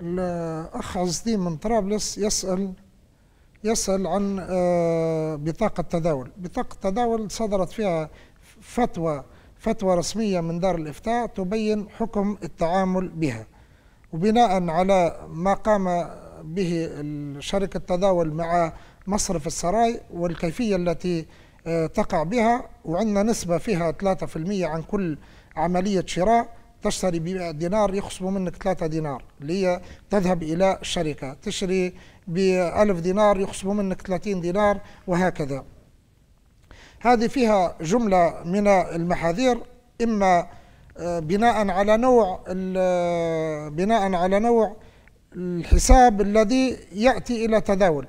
الأخ عز الدين من طرابلس يسأل يسأل عن آه، بطاقة تداول بطاقة تداول صدرت فيها فتوى فتوى رسمية من دار الإفتاء تبين حكم التعامل بها وبناء على ما قام به شركة تداول مع مصرف السراي والكيفية التي آه، تقع بها وعندنا نسبة فيها 3% عن كل عملية شراء تشتري بدينار يخصموا منك 3 دينار اللي هي تذهب إلى الشركة تشتري بألف دينار يخصموا منك 30 دينار وهكذا هذه فيها جملة من المحاذير إما آه، بناء على نوع آه، بناء على نوع الحساب الذي يأتي إلى تداول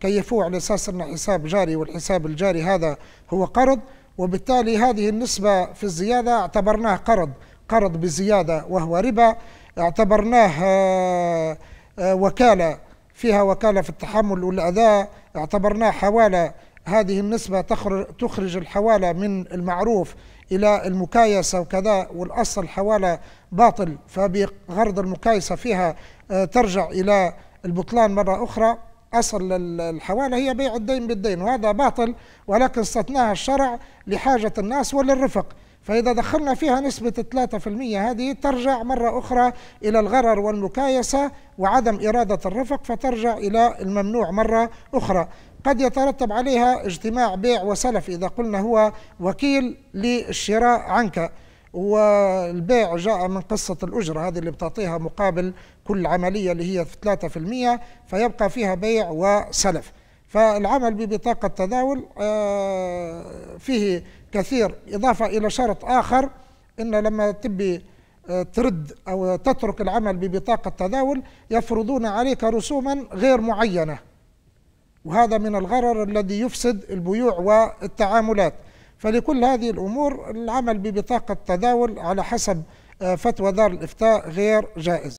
كيفوه على أساس أن حساب جاري والحساب الجاري هذا هو قرض وبالتالي هذه النسبة في الزيادة اعتبرناه قرض قرض بزيادة وهو ربا اعتبرناه آه، آه، وكالة فيها وكالة في التحمل والأداء اعتبرناه حوالة هذه النسبة تخرج الحوالة من المعروف إلى المكايسة وكذا والأصل حوالة باطل فبغرض المكايسة فيها آه، ترجع إلى البطلان مرة أخرى أصل الحوالة هي بيع الدين بالدين وهذا باطل ولكن استثناها الشرع لحاجة الناس وللرفق فإذا دخلنا فيها نسبة 3% هذه ترجع مرة أخرى إلى الغرر والمكايسة وعدم إرادة الرفق فترجع إلى الممنوع مرة أخرى قد يترتب عليها اجتماع بيع وسلف إذا قلنا هو وكيل للشراء عنك والبيع جاء من قصة الأجرة هذه اللي بتعطيها مقابل كل عملية اللي هي 3% فيبقى فيها بيع وسلف فالعمل ببطاقة تداول آه، فيه كثير إضافة إلى شرط آخر إن لما تبي آه، ترد أو تترك العمل ببطاقة تداول يفرضون عليك رسوما غير معينة وهذا من الغرر الذي يفسد البيوع والتعاملات فلكل هذه الأمور العمل ببطاقة تداول على حسب آه، فتوى دار الإفتاء غير جائز